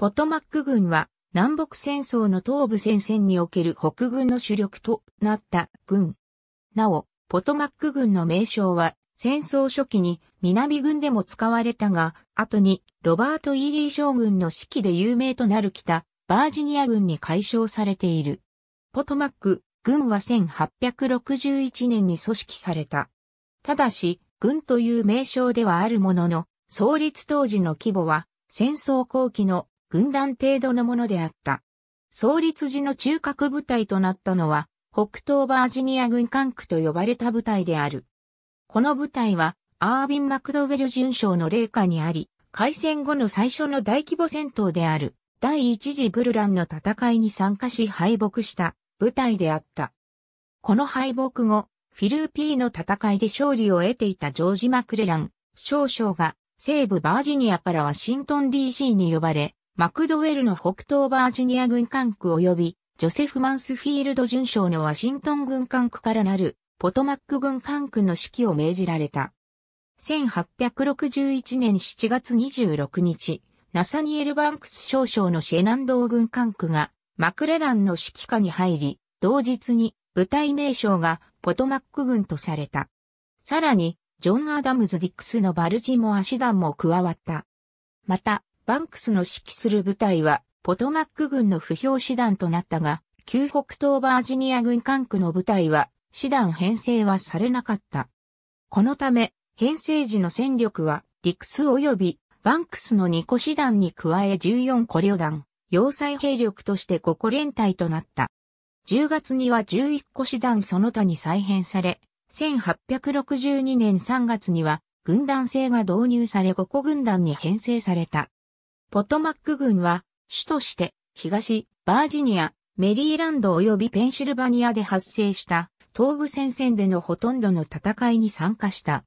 ポトマック軍は南北戦争の東部戦線における北軍の主力となった軍。なお、ポトマック軍の名称は戦争初期に南軍でも使われたが、後にロバート・イーリー将軍の指揮で有名となる北バージニア軍に解消されている。ポトマック軍は1861年に組織された。ただし、軍という名称ではあるものの、創立当時の規模は戦争後期の軍団程度のものであった。創立時の中核部隊となったのは、北東バージニア軍管区と呼ばれた部隊である。この部隊は、アービン・マクドウェル巡将の霊下にあり、開戦後の最初の大規模戦闘である、第一次ブルランの戦いに参加し敗北した部隊であった。この敗北後、フィルーピーの戦いで勝利を得ていたジョージ・マクレラン、少将が、西部バージニアからワシントン DC に呼ばれ、マクドウェルの北東バージニア軍管区及び、ジョセフ・マンスフィールド巡将のワシントン軍管区からなる、ポトマック軍管区の指揮を命じられた。1861年7月26日、ナサニエル・バンクス少将のシェナンドー軍管区が、マクレランの指揮下に入り、同日に部隊名称がポトマック軍とされた。さらに、ジョン・アダムズ・ディックスのバルジモ・アシダンも加わった。また、バンクスの指揮する部隊は、ポトマック軍の不評師団となったが、旧北東バージニア軍管区の部隊は、師団編成はされなかった。このため、編成時の戦力は、陸数及び、バンクスの2個師団に加え14個旅団、要塞兵力として5個連隊となった。10月には11個師団その他に再編され、1862年3月には、軍団制が導入され5個軍団に編成された。ポトマック郡は、主として、東、バージニア、メリーランド及びペンシルバニアで発生した、東部戦線でのほとんどの戦いに参加した。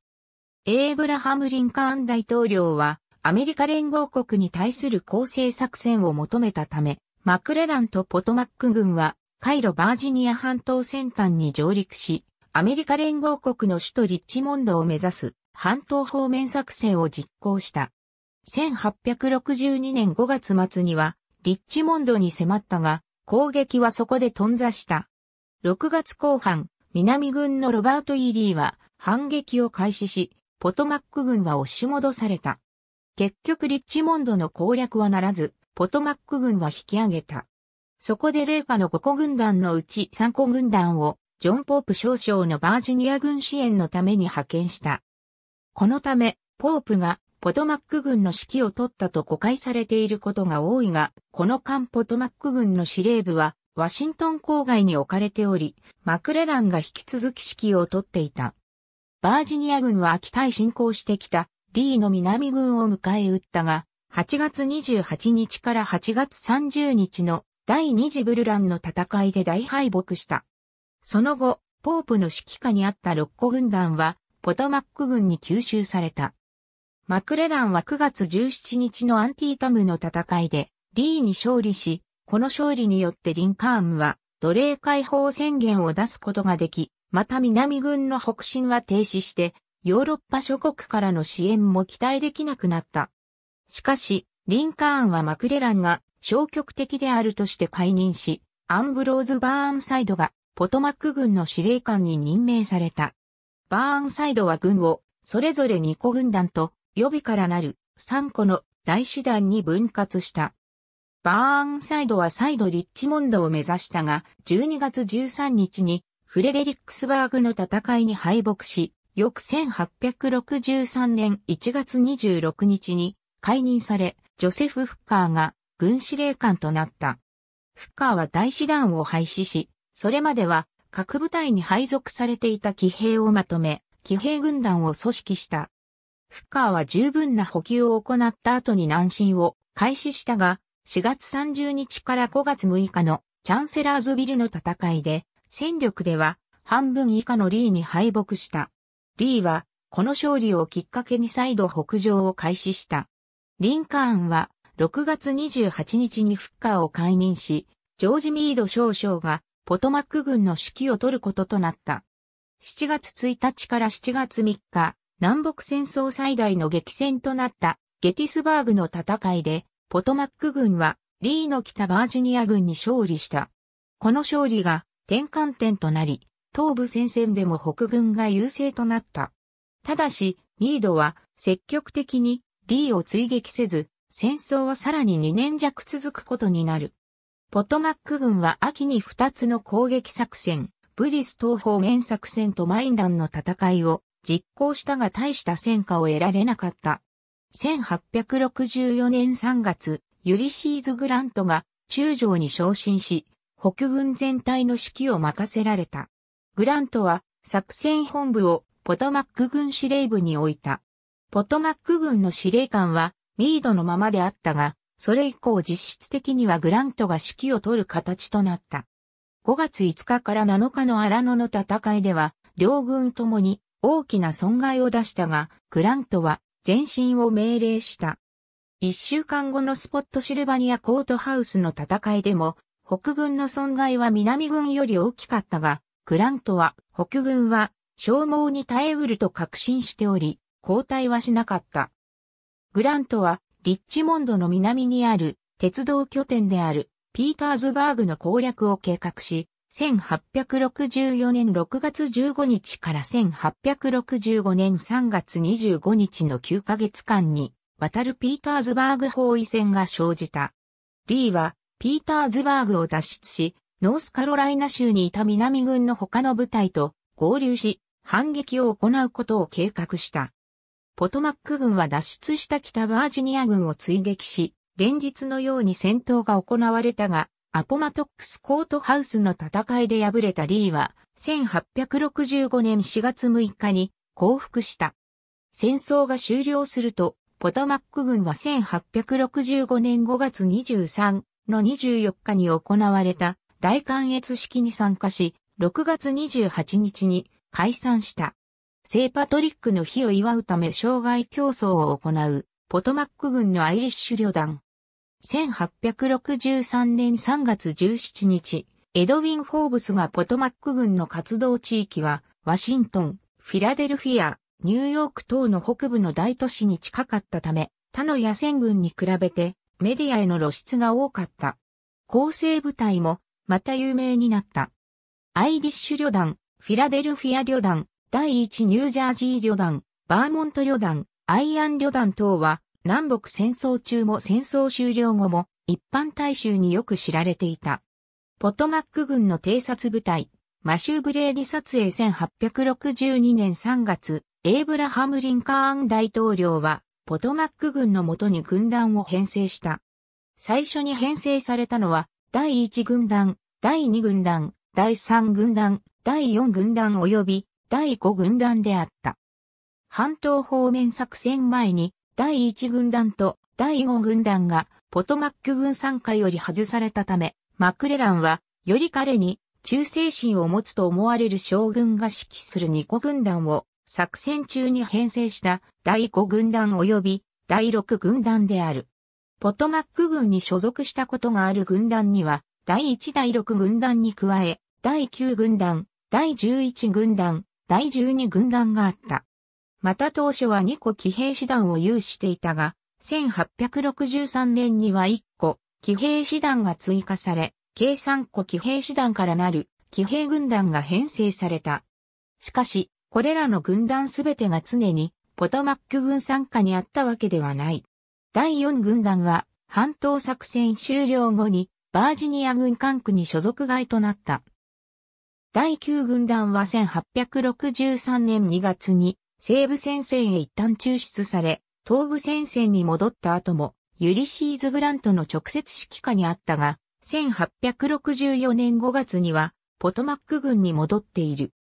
エイブラハム・リンカーン大統領は、アメリカ連合国に対する攻勢作戦を求めたため、マクレランとポトマック軍は、カイロ・バージニア半島先端に上陸し、アメリカ連合国の首都リッチモンドを目指す、半島方面作戦を実行した。1862年5月末には、リッチモンドに迫ったが、攻撃はそこで頓挫した。6月後半、南軍のロバート・イーリーは反撃を開始し、ポトマック軍は押し戻された。結局リッチモンドの攻略はならず、ポトマック軍は引き上げた。そこで霊下の5個軍団のうち3個軍団を、ジョン・ポープ少将のバージニア軍支援のために派遣した。このため、ポープがポトマック軍の指揮を取ったと誤解されていることが多いが、この間ポトマック軍の司令部は、ワシントン郊外に置かれており、マクレランが引き続き指揮を取っていた。バージニア軍は秋へ進行してきたリーの南軍を迎え撃ったが、8月28日から8月30日の第二次ブルランの戦いで大敗北した。その後、ポープの指揮下にあった六個軍団は、ポトマック軍に吸収された。マクレランは9月17日のアンティータムの戦いで、リーに勝利し、この勝利によってリンカーンは奴隷解放宣言を出すことができ、また南軍の北進は停止して、ヨーロッパ諸国からの支援も期待できなくなった。しかし、リンカーンはマクレランが消極的であるとして解任し、アンブローズ・バーンサイドがポトマック軍の司令官に任命された。バーンサイドは軍をそれぞれ2個軍団と予備からなる3個の大師団に分割した。バーンサイドは再度リッチモンドを目指したが、12月13日にフレデリックスバーグの戦いに敗北し、翌1863年1月26日に解任され、ジョセフ・フッカーが軍司令官となった。フッカーは大師団を廃止し、それまでは各部隊に配属されていた騎兵をまとめ、騎兵軍団を組織した。フッカーは十分な補給を行った後に南進を開始したが、4月30日から5月6日のチャンセラーズビルの戦いで、戦力では半分以下のリーに敗北した。リーは、この勝利をきっかけに再度北上を開始した。リンカーンは、6月28日にフッカーを解任し、ジョージ・ミード少将がポトマック軍の指揮を取ることとなった。7月1日から7月3日、南北戦争最大の激戦となったゲティスバーグの戦いで、ポトマック軍はリーの北バージニア軍に勝利した。この勝利が転換点となり、東部戦線でも北軍が優勢となった。ただし、ミードは積極的にリーを追撃せず、戦争はさらに2年弱続くことになる。ポトマック軍は秋に2つの攻撃作戦、ブリス東方面作戦とマインダンの戦いを実行したが大した戦果を得られなかった。1864年3月、ユリシーズ・グラントが中将に昇進し、北軍全体の指揮を任せられた。グラントは作戦本部をポトマック軍司令部に置いた。ポトマック軍の司令官はミードのままであったが、それ以降実質的にはグラントが指揮を取る形となった。5月5日から7日の荒野の戦いでは、両軍ともに大きな損害を出したが、グラントは前進を命令した。一週間後のスポットシルバニアコートハウスの戦いでも、北軍の損害は南軍より大きかったが、グラントは北軍は消耗に耐えうると確信しており、交代はしなかった。グラントはリッチモンドの南にある鉄道拠点であるピーターズバーグの攻略を計画し、1864年6月15日から1865年3月25日の9ヶ月間に、渡るピーターズバーグ包囲戦が生じた。リーは、ピーターズバーグを脱出し、ノースカロライナ州にいた南軍の他の部隊と合流し、反撃を行うことを計画した。ポトマック軍は脱出した北バージニア軍を追撃し、連日のように戦闘が行われたが、アポマトックスコートハウスの戦いで敗れたリーは、1865年4月6日に降伏した。戦争が終了すると、ポトマック軍は1865年5月23の24日に行われた大観越式に参加し、6月28日に解散した。聖パトリックの日を祝うため障害競争を行う、ポトマック軍のアイリッシュ旅団、1863年3月17日、エドウィン・フォーブスがポトマック軍の活動地域は、ワシントン、フィラデルフィア、ニューヨーク等の北部の大都市に近かったため、他の野戦軍に比べてメディアへの露出が多かった。構成部隊もまた有名になった。アイリッシュ旅団、フィラデルフィア旅団、第1ニュージャージー旅団、バーモント旅団、アイアン旅団等は南北戦争中も戦争終了後も一般大衆によく知られていた。ポトマック軍の偵察部隊、マシュー・ブレーディ撮影1862年3月、エイブラハム・リンカーン大統領は、ポトマック軍のもとに軍団を編成した。最初に編成されたのは、第1軍団、第2軍団、第3軍団、第4軍団及び第5軍団であった。半島方面作戦前に第1軍団と第5軍団がポトマック軍参加より外されたため、マクレランは、より彼に忠誠心を持つと思われる将軍が指揮する2個軍団を作戦中に編成した第5軍団及び第6軍団である。ポトマック軍に所属したことがある軍団には、第1第6軍団に加え、第9軍団、第11軍団、第12軍団があった。また当初は2個騎兵師団を有していたが、1863年には1個騎兵師団が追加され、計3個騎兵師団からなる騎兵軍団が編成された。しかし、これらの軍団すべてが常にポトマック軍参加にあったわけではない。第4軍団は半島作戦終了後にバージニア軍管区に所属外となった。第9軍団は1863年2月に西部戦線へ一旦抽出され、東部戦線に戻った後も、ユリシーズ・グラントの直接指揮下にあったが、1864年5月には、ポトマック軍に戻っている。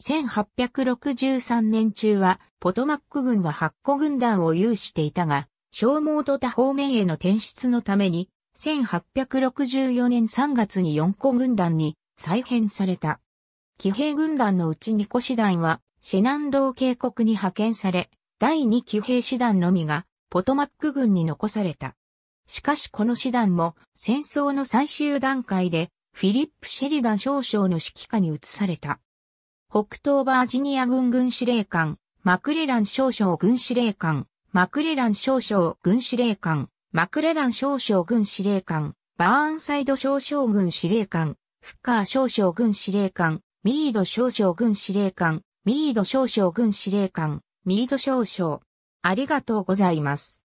1863年中は、ポトマック軍は8個軍団を有していたが、消耗と他方面への転出のために、1864年3月に4個軍団に再編された。騎兵軍団のうち2個師団は、シェナンドー渓谷に派遣され、第2騎兵師団のみがポトマック軍に残された。しかしこの師団も戦争の最終段階でフィリップ・シェリガン少将の指揮下に移された。北東バージニア軍軍司令官、マクレラン少将軍司令官、マクレラン少将軍司令官、マクレラン少将軍司令官、バーンサイド少将軍司令官、フッカー少将軍司令官、ミード少将軍司令官、ミード少将軍司令官、ミード少将。ありがとうございます。